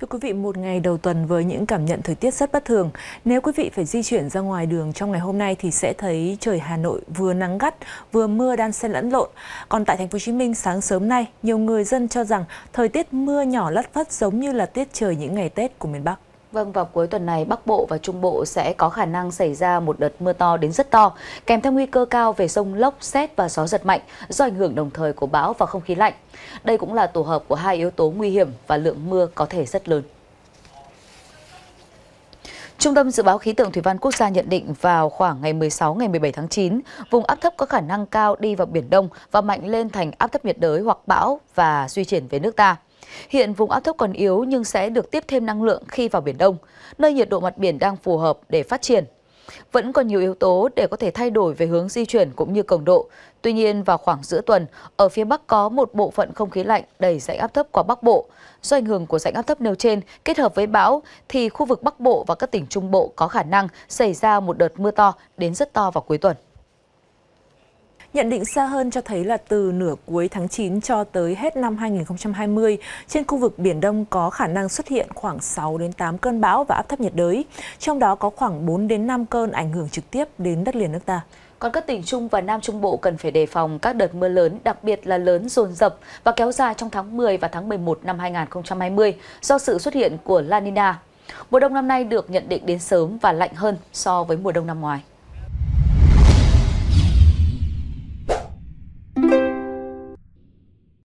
Thưa quý vị, một ngày đầu tuần với những cảm nhận thời tiết rất bất thường. Nếu quý vị phải di chuyển ra ngoài đường trong ngày hôm nay thì sẽ thấy trời Hà Nội vừa nắng gắt, vừa mưa đan xen lẫn lộn. Còn tại thành phố Hồ Chí Minh sáng sớm nay, nhiều người dân cho rằng thời tiết mưa nhỏ lất phất giống như là tiết trời những ngày Tết của miền Bắc. Vâng, vào cuối tuần này, Bắc Bộ và Trung Bộ sẽ có khả năng xảy ra một đợt mưa to đến rất to, kèm theo nguy cơ cao về rông lốc, xét và gió giật mạnh do ảnh hưởng đồng thời của bão và không khí lạnh. Đây cũng là tổ hợp của hai yếu tố nguy hiểm và lượng mưa có thể rất lớn. Trung tâm Dự báo Khí tượng Thủy văn Quốc gia nhận định vào khoảng ngày 16 ngày 17 tháng 9, vùng áp thấp có khả năng cao đi vào Biển Đông và mạnh lên thành áp thấp nhiệt đới hoặc bão và suy chuyển về nước ta. Hiện vùng áp thấp còn yếu nhưng sẽ được tiếp thêm năng lượng khi vào Biển Đông, nơi nhiệt độ mặt biển đang phù hợp để phát triển. Vẫn còn nhiều yếu tố để có thể thay đổi về hướng di chuyển cũng như cường độ. Tuy nhiên, vào khoảng giữa tuần, ở phía Bắc có một bộ phận không khí lạnh đẩy dạnh áp thấp qua Bắc Bộ. Do ảnh hưởng của dạnh áp thấp nêu trên kết hợp với bão, thì khu vực Bắc Bộ và các tỉnh Trung Bộ có khả năng xảy ra một đợt mưa to đến rất to vào cuối tuần. Nhận định xa hơn cho thấy là từ nửa cuối tháng 9 cho tới hết năm 2020, trên khu vực Biển Đông có khả năng xuất hiện khoảng 6 đến 8 cơn bão và áp thấp nhiệt đới, trong đó có khoảng 4 đến 5 cơn ảnh hưởng trực tiếp đến đất liền nước ta. Còn các tỉnh Trung và Nam Trung Bộ cần phải đề phòng các đợt mưa lớn, đặc biệt là lớn dồn dập và kéo dài trong tháng 10 và tháng 11 năm 2020 do sự xuất hiện của La Nina. Mùa đông năm nay được nhận định đến sớm và lạnh hơn so với mùa đông năm ngoài.